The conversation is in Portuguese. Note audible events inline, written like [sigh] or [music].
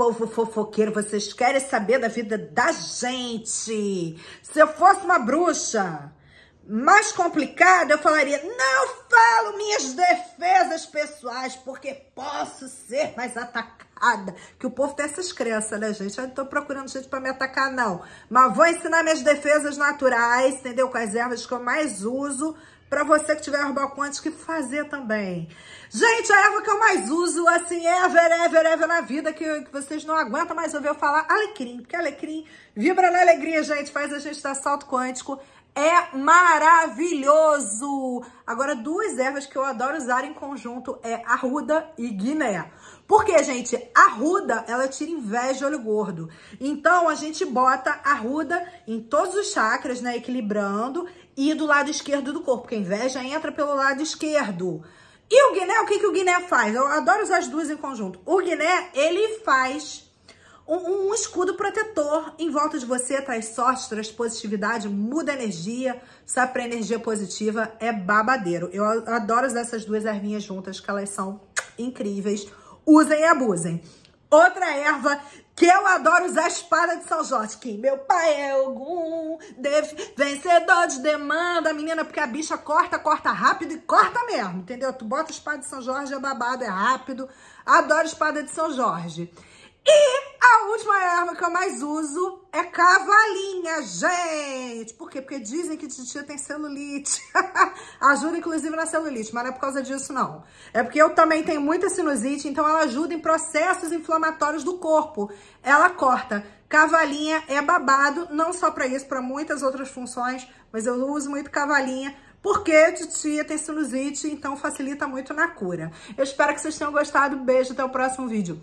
povo fofoqueiro, vocês querem saber da vida da gente. Se eu fosse uma bruxa mais complicada, eu falaria: não falo minhas defesas pessoais, porque posso ser mais atacada. Que o povo tem essas crenças, né, gente? Eu não tô procurando gente para me atacar, não. Mas vou ensinar minhas defesas naturais, entendeu? Com as ervas que eu mais uso para você que tiver herbal quântico que fazer também. Gente, a erva que eu mais uso, assim, ever, ever, ever na vida, que, que vocês não aguentam mais ouvir eu falar alecrim, porque alecrim vibra na alegria, gente, faz a gente dar salto quântico. É maravilhoso! Agora, duas ervas que eu adoro usar em conjunto é arruda e guiné. Porque, gente, arruda, ela tira inveja de olho gordo. Então, a gente bota arruda em todos os chakras, né? Equilibrando. E do lado esquerdo do corpo, porque a inveja entra pelo lado esquerdo. E o guiné, o que, que o guiné faz? Eu adoro usar as duas em conjunto. O guiné, ele faz um, um escudo protetor em volta de você, traz tá? sorte, traz positividade, muda a energia, sabe? Pra energia positiva é babadeiro. Eu adoro usar essas duas ervinhas juntas, que elas são incríveis. Usem e abusem. Outra erva que eu adoro usar a espada de São Jorge. Que meu pai é algum vencedor de demanda, menina, porque a bicha corta, corta rápido e corta mesmo, entendeu? Tu bota a espada de São Jorge, é babado, é rápido. Adoro espada de São Jorge. E última erva que eu mais uso é cavalinha, gente. Por quê? Porque dizem que titia tem celulite. [laughs] ajuda, inclusive, na celulite, mas não é por causa disso, não. É porque eu também tenho muita sinusite, então ela ajuda em processos inflamatórios do corpo. Ela corta. Cavalinha é babado, não só para isso, para muitas outras funções, mas eu uso muito cavalinha porque titia tem sinusite, então facilita muito na cura. Eu espero que vocês tenham gostado. Beijo, até o próximo vídeo.